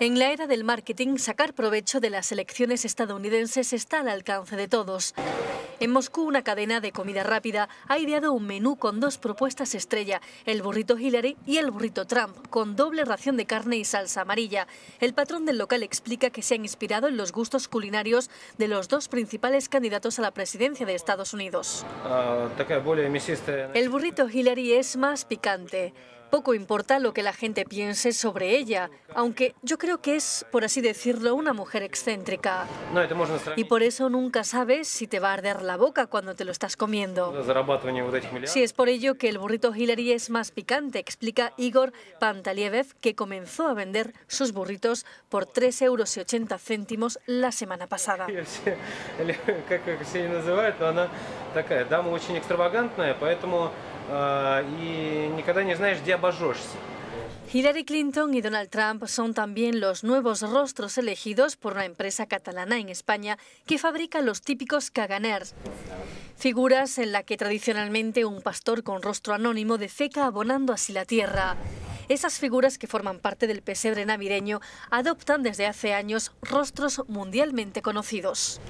En la era del marketing, sacar provecho de las elecciones estadounidenses está al alcance de todos. En Moscú, una cadena de comida rápida ha ideado un menú con dos propuestas estrella, el burrito Hillary y el burrito Trump, con doble ración de carne y salsa amarilla. El patrón del local explica que se han inspirado en los gustos culinarios de los dos principales candidatos a la presidencia de Estados Unidos. Ah, el burrito Hillary es más picante. Poco importa lo que la gente piense sobre ella, aunque yo creo que es, por así decirlo, una mujer excéntrica. Y por eso nunca sabes si te va a arder la boca cuando te lo estás comiendo. Si es por ello que el burrito Hillary es más picante, explica Igor Pantaliev, que comenzó a vender sus burritos por 3,80 euros la semana pasada. Hillary Clinton y Donald Trump son también los nuevos rostros elegidos por una empresa catalana en España que fabrica los típicos caganers. Figuras en la que tradicionalmente un pastor con rostro anónimo de abonando así la tierra. Esas figuras que forman parte del pesebre navideño adoptan desde hace años rostros mundialmente conocidos.